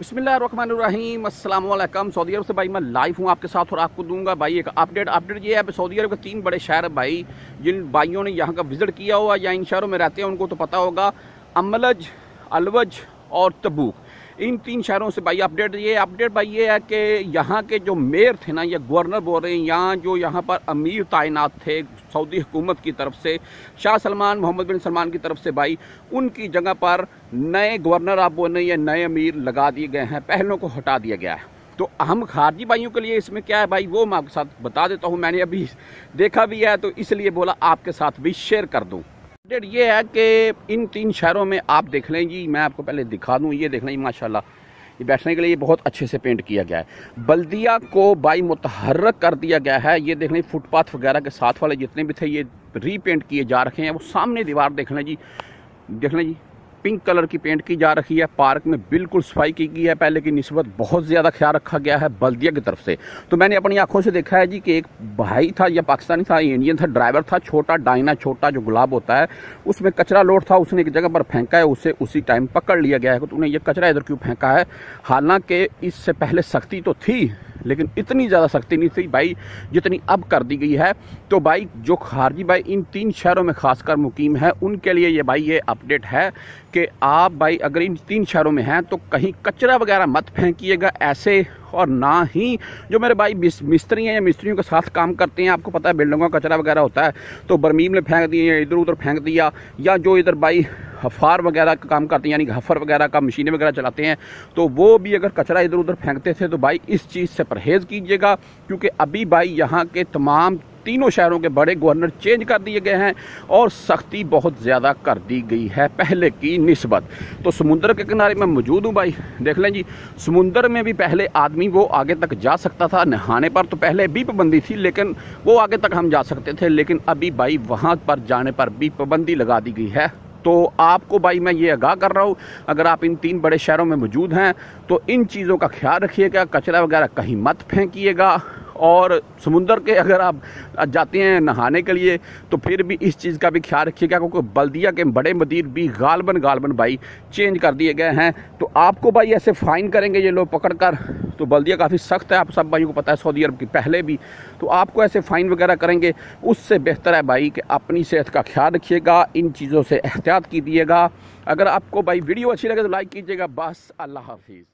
بسم اللہ الرحمن الرحیم السلام علیکم سعودی عرب سے بھائی میں لائف ہوں آپ کے ساتھ اور آپ کو دوں گا بھائی ایک اپڈیٹ اپڈیٹ یہ ہے سعودی عرب کے تین بڑے شہر بھائی جن بھائیوں نے یہاں کا وزٹ کیا ہوا یا ان شہروں میں رہتے ہیں ان کو تو پتہ ہوگا املج الوج اور تبوک ان تین شہروں سے بھائی اپڈیٹ یہ اپڈیٹ بھائی یہ ہے کہ یہاں کے جو میئر تھے نا یہ گورنر بول رہے ہیں یہاں جو یہاں پر امیر تعینات تھے سعودی حکومت کی طرف سے شاہ سلمان محمد بن سلمان کی طرف سے بھائی ان کی جگہ پر نئے گورنر آپ بول رہے ہیں یا نئے امیر لگا دیے گئے ہیں پہلوں کو ہٹا دیا گیا ہے تو اہم خارجی بھائیوں کے لیے اس میں کیا ہے بھائی وہ میں آپ کے ساتھ بتا دیتا ہوں میں نے ابھی دیکھا بھی ہے تو اس لیے بولا آپ کے ساتھ بھی شیئر کر دوں یہ ہے کہ ان تین شہروں میں آپ دیکھ لیں جی میں آپ کو پہلے دکھا دوں یہ دیکھ لیں جی، ماشاء اللہ یہ بیٹھنے کے لیے یہ بہت اچھے سے پینٹ کیا گیا ہے بلدیہ کو بائی متحرک کر دیا گیا ہے یہ دیکھ لیں فٹ پاتھ وغیرہ کے ساتھ والے جتنے بھی تھے یہ ری پینٹ کیے جا رکھے ہیں وہ سامنے دیوار دیکھ لیں جی دیکھ لیں جی پنک کلر کی پینٹ کی جا رہی ہے پارک میں بالکل صفائی کی گئی ہے پہلے کی نسبت بہت زیادہ خیال رکھا گیا ہے بلدیا کی طرف سے تو میں نے اپنی آنکھوں سے دیکھا ہے جی کہ ایک بھائی تھا یا پاکستانی تھا انڈین تھا ڈرائیور تھا چھوٹا ڈائنا چھوٹا جو گلاب ہوتا ہے اس میں کچرا لوٹ تھا اس نے ایک جگہ پر پھینکا ہے اسے اسی ٹائم پکڑ لیا گیا ہے تو انہیں یہ کچرا ادھر کیوں پھینکا ہے حالانکہ اس سے پہلے سختی تو تھی لیکن اتنی زیادہ سختی نہیں تھی بھائی جتنی اب کر دی گئی ہے تو بھائی جو خارجی بھائی ان تین شہروں میں خاص کر مقیم ہے ان کے لیے یہ بھائی یہ اپڈیٹ ہے کہ آپ بھائی اگر ان تین شہروں میں ہیں تو کہیں کچرا وغیرہ مت پھینکیے گا ایسے اور نہ ہی جو میرے بھائی مستری ہیں یا مستریوں کے ساتھ کام کرتے ہیں آپ کو پتہ ہے بلڈنگوں کا کچرا وغیرہ ہوتا ہے تو برمیم نے پھینک دیے ادھر ادھر پھینک دیا یا جو ادھر بھائی ہفار وغیرہ کا کام کرتے ہیں یعنی ہفر وغیرہ کا مشینیں وغیرہ چلاتے ہیں تو وہ بھی اگر کچرا ادھر ادھر پھینکتے تھے تو بھائی اس چیز سے پرہیز کیجیے گا کیونکہ ابھی بھائی یہاں کے تمام تینوں شہروں کے بڑے گورنر چینج کر دیے گئے ہیں اور سختی بہت زیادہ کر دی گئی ہے پہلے کی نسبت تو سمندر کے کنارے میں موجود ہوں بھائی دیکھ لیں جی سمندر میں بھی پہلے آدمی وہ آگے تک جا سکتا تھا نہانے پر تو پہلے بھی پابندی تھی لیکن وہ آگے تک ہم جا سکتے تھے لیکن ابھی بھائی وہاں پر جانے پر بھی پابندی لگا دی گئی ہے تو آپ کو بھائی میں یہ آگاہ کر رہا ہوں اگر آپ ان تین بڑے شہروں میں موجود ہیں تو ان چیزوں کا خیال رکھیے گا کچرا وغیرہ کہیں مت پھینکیے گا اور سمندر کے اگر آپ جاتے ہیں نہانے کے لیے تو پھر بھی اس چیز کا بھی خیال رکھیے گا کیونکہ بلدیہ کے بڑے مدیر بھی غالباً غالباً بھائی چینج کر دیے گئے ہیں تو آپ کو بھائی ایسے فائن کریں گے یہ لوگ پکڑ کر تو بلدیہ کافی سخت ہے آپ سب بھائیوں کو پتہ ہے سعودی عرب کی پہلے بھی تو آپ کو ایسے فائن وغیرہ کریں گے اس سے بہتر ہے بھائی کہ اپنی صحت کا خیال رکھیے گا ان چیزوں سے احتیاط کیجیے گا اگر آپ کو بھائی ویڈیو اچھی لگے تو لائک کیجیے گا بس اللہ حافظ